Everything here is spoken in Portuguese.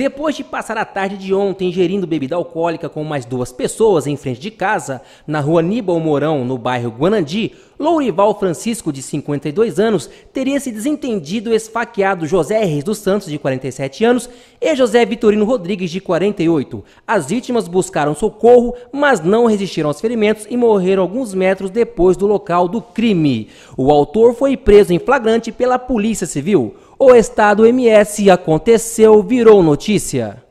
Depois de passar a tarde de ontem ingerindo bebida alcoólica com mais duas pessoas em frente de casa, na rua Níbal Mourão, no bairro Guanandi, Lourival Francisco, de 52 anos, teria se desentendido esfaqueado José Reis dos Santos, de 47 anos, e José Vitorino Rodrigues, de 48. As vítimas buscaram socorro, mas não resistiram aos ferimentos e morreram alguns metros depois do local do crime. O autor foi preso em flagrante pela Polícia Civil. O estado MS aconteceu, virou notícia.